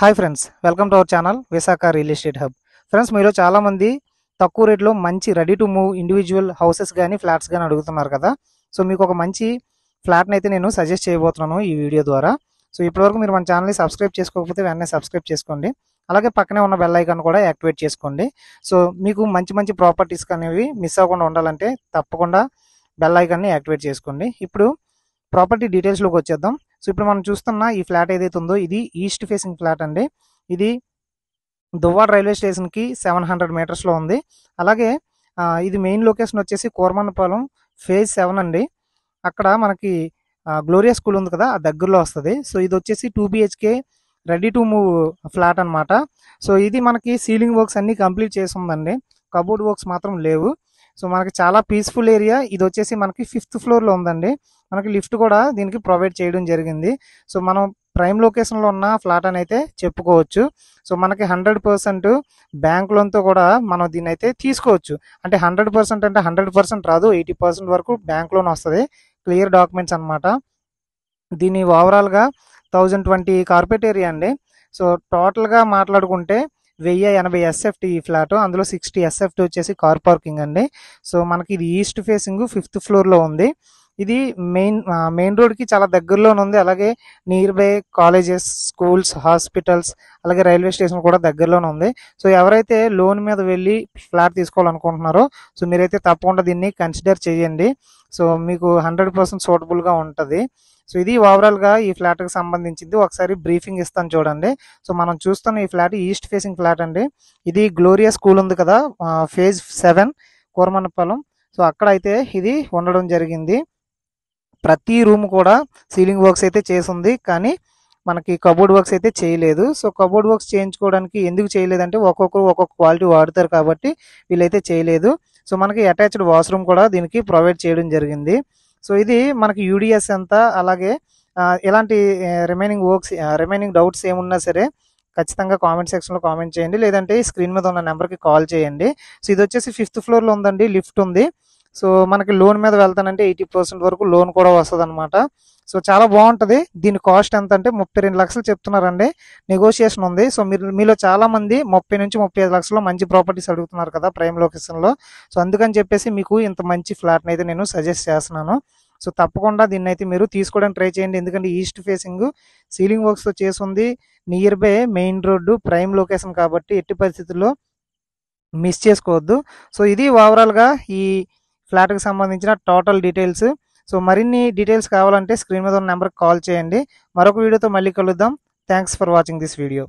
hi friends welcome to our channel Visakha real estate hub friends మీలో చాలామంది తక్కువ రేట్లో మంచి ready to move individual houses కానీ ఫ్లాట్స్ కానీ అడుగుతున్నారు కదా సో మీకు ఒక మంచి ఫ్లాట్ని అయితే నేను సజెస్ట్ చేయబోతున్నాను ఈ వీడియో ద్వారా సో ఇప్పటివరకు మీరు మన ఛానల్ని సబ్స్క్రైబ్ చేసుకోకపోతే వెంటనే సబ్స్క్రైబ్ చేసుకోండి అలాగే పక్కనే ఉన్న బెల్ ఐకాన్ కూడా యాక్టివేట్ చేసుకోండి సో మీకు మంచి మంచి ప్రాపర్టీస్ అనేవి మిస్ అవ్వకుండా ఉండాలంటే తప్పకుండా బెల్ ఐకాన్ని యాక్టివేట్ చేసుకోండి ఇప్పుడు ప్రాపర్టీ డీటెయిల్స్లోకి వచ్చేద్దాం సో ఇప్పుడు మనం చూస్తున్న ఈ ఫ్లాట్ ఏదైతే ఉందో ఇది ఈస్ట్ ఫేసింగ్ ఫ్లాట్ అండి ఇది దువ్వాడ రైల్వే స్టేషన్కి సెవెన్ హండ్రెడ్ మీటర్స్లో ఉంది అలాగే ఇది మెయిన్ లొకేషన్ వచ్చేసి కోరమన్నపాలెం ఫేజ్ సెవెన్ అండి అక్కడ మనకి గ్లోరియా స్కూల్ ఉంది కదా ఆ దగ్గరలో వస్తుంది సో ఇది వచ్చేసి two BHK ready to move flat అనమాట సో ఇది మనకి సీలింగ్ వర్క్స్ అన్నీ కంప్లీట్ చేసి ఉందండి కబోర్డ్ వర్క్స్ మాత్రం లేవు సో మనకి చాలా పీస్ఫుల్ ఏరియా ఇది వచ్చేసి మనకి ఫిఫ్త్ ఫ్లోర్లో ఉందండి మనకి లిఫ్ట్ కూడా దీనికి ప్రొవైడ్ చేయడం జరిగింది సో మనం ప్రైమ్ లొకేషన్లో ఉన్న ఫ్లాట్ అని అయితే చెప్పుకోవచ్చు సో మనకి హండ్రెడ్ పర్సెంట్ బ్యాంక్ లోన్తో కూడా మనం దీన్ని అయితే తీసుకోవచ్చు అంటే హండ్రెడ్ పర్సెంట్ అంటే హండ్రెడ్ పర్సెంట్ రాదు ఎయిటీ పర్సెంట్ వరకు బ్యాంక్ లోన్ వస్తుంది క్లియర్ డాక్యుమెంట్స్ అనమాట దీని ఓవరాల్గా థౌజండ్ ట్వంటీ కార్పొరేట్ ఏరియా అండి సో టోటల్గా మాట్లాడుకుంటే వెయ్యి ఎనభై ఎస్ఎఫ్టీ ఈ ఫ్లాట్ అందులో సిక్స్టీ ఎస్ఎఫ్టీ వచ్చేసి కార్ పార్కింగ్ అండి సో మనకి ఇది ఈస్ట్ ఫేసింగ్ ఫిఫ్త్ ఫ్లోర్లో ఉంది ఇది మెయిన్ మెయిన్ రోడ్కి చాలా దగ్గరలోనే ఉంది అలాగే near by colleges schools hospitals అలాగే రైల్వే స్టేషన్ కూడా దగ్గరలోనే ఉంది సో ఎవరైతే లోన్ మీద వెళ్ళి ఫ్లాట్ తీసుకోవాలనుకుంటున్నారో సో మీరైతే తప్పకుండా దీన్ని కన్సిడర్ చేయండి సో మీకు హండ్రెడ్ పర్సెంట్ సూటబుల్గా ఉంటుంది సో ఇది ఓవరాల్గా ఈ ఫ్లాట్కి సంబంధించింది ఒకసారి బ్రీఫింగ్ ఇస్తాను చూడండి సో మనం చూస్తున్న ఈ ఫ్లాట్ ఈస్ట్ ఫేసింగ్ ఫ్లాట్ అండి ఇది గ్లోరియా స్కూల్ ఉంది కదా ఫేజ్ సెవెన్ కూరమనపాలెం సో అక్కడ అయితే ఇది ఉండడం జరిగింది ప్రతి రూమ్ కూడా సీలింగ్ వర్క్స్ అయితే చేసింది కానీ మనకి కబోర్డ్ వర్క్స్ అయితే చేయలేదు సో కబోర్డ్ వర్క్స్ చేయించుకోవడానికి ఎందుకు చేయలేదంటే ఒక్కొక్కరు ఒక్కొక్క క్వాలిటీ వాడతారు కాబట్టి వీళ్ళైతే చేయలేదు సో మనకి అటాచ్డ్ వాష్రూమ్ కూడా దీనికి ప్రొవైడ్ చేయడం జరిగింది సో ఇది మనకి యూడిఎస్ ఎంత అలాగే ఇలాంటి రిమైనింగ్ వర్క్స్ రిమైనింగ్ డౌట్స్ ఏమున్నా సరే ఖచ్చితంగా కామెంట్ సెక్షన్లో కామెంట్ చేయండి లేదంటే స్క్రీన్ మీద ఉన్న నెంబర్కి కాల్ చేయండి సో ఇది వచ్చేసి ఫిఫ్త్ ఫ్లోర్లో ఉందండి లిఫ్ట్ ఉంది సో మనకి లోన్ మీద వెళ్తానంటే ఎయిటీ పర్సెంట్ వరకు లోన్ కూడా వస్తుంది అనమాట సో చాలా బాగుంటుంది దీని కాస్ట్ ఎంత అంటే ముప్పై రెండు లక్షలు చెప్తున్నారండి నెగోషియేషన్ ఉంది సో మీరు మీలో చాలా మంది ముప్పై నుంచి ముప్పై ఐదు లక్షల్లో మంచి ప్రాపర్టీస్ అడుగుతున్నారు కదా ప్రైమ్ లొకేషన్లో సో అందుకని చెప్పేసి మీకు ఇంత మంచి ఫ్లాట్ని అయితే నేను సజెస్ట్ చేస్తున్నాను సో తప్పకుండా దీన్ని అయితే మీరు తీసుకోవడానికి ట్రై చేయండి ఎందుకంటే ఈస్ట్ ఫేసింగ్ సీలింగ్ వర్క్స్తో ఉంది near by main road prime location కాబట్టి ఎట్టి పరిస్థితుల్లో మిస్ చేసుకోవద్దు సో ఇది ఓవరాల్గా ఈ ఫ్లాట్కి సంబంధించిన టోటల్ డీటెయిల్స్ సో మరిన్ని డీటెయిల్స్ కావాలంటే స్క్రీన్ మీద ఉన్న నెంబర్కి కాల్ చేయండి మరొక వీడియోతో మళ్ళీ కలుద్దాం thanks for watching this video